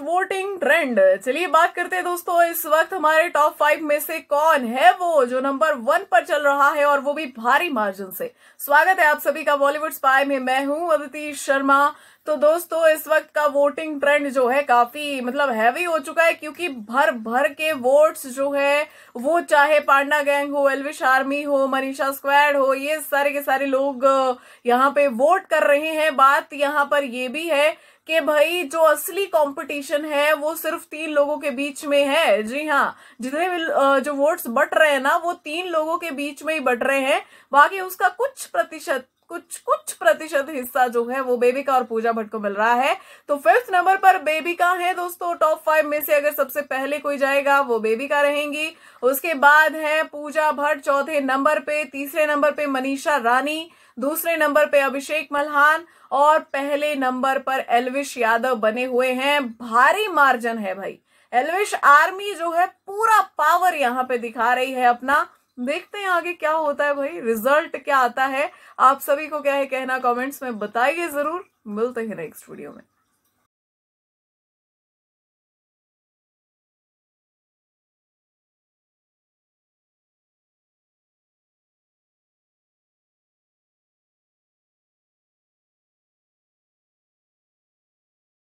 most voting trend चलिए बात करते हैं दोस्तों इस वक्त हमारे टॉप फाइव में से कौन है वो जो नंबर वन पर चल रहा है और वो भी भारी मार्जिन से स्वागत है आप सभी का बॉलीवुड स्पाई में मैं हूं अदिति शर्मा तो दोस्तों इस वक्त का वोटिंग ट्रेंड जो है काफी मतलब हैवी हो चुका है क्योंकि भर भर के वोट्स जो है वो चाहे पांडा गैंग हो एलविश आर्मी हो मनीषा स्क्वाड हो ये सारे के सारे लोग यहाँ पे वोट कर रहे हैं बात यहाँ पर ये भी है कि भाई जो असली कंपटीशन है वो सिर्फ तीन लोगों के बीच में है जी हाँ जितने भी जो वोट्स बट रहे हैं ना वो तीन लोगों के बीच में ही बट रहे हैं बाकी उसका कुछ प्रतिशत कुछ कुछ प्रतिशत हिस्सा जो है वो बेबिका और पूजा भट्ट को मिल रहा है तो फिफ्थ नंबर पर बेबिका है दोस्तों टॉप फाइव में से अगर सबसे पहले कोई जाएगा वो बेबिका रहेंगी उसके बाद है पूजा भट्ट चौथे नंबर पे तीसरे नंबर पे मनीषा रानी दूसरे नंबर पे अभिषेक मल्हान और पहले नंबर पर एलविश यादव बने हुए हैं भारी मार्जन है भाई एलविश आर्मी जो है पूरा पावर यहाँ पे दिखा रही है अपना देखते हैं आगे क्या होता है भाई रिजल्ट क्या आता है आप सभी को क्या है कहना कमेंट्स में बताइए जरूर मिलते हैं नेक्स्ट वीडियो में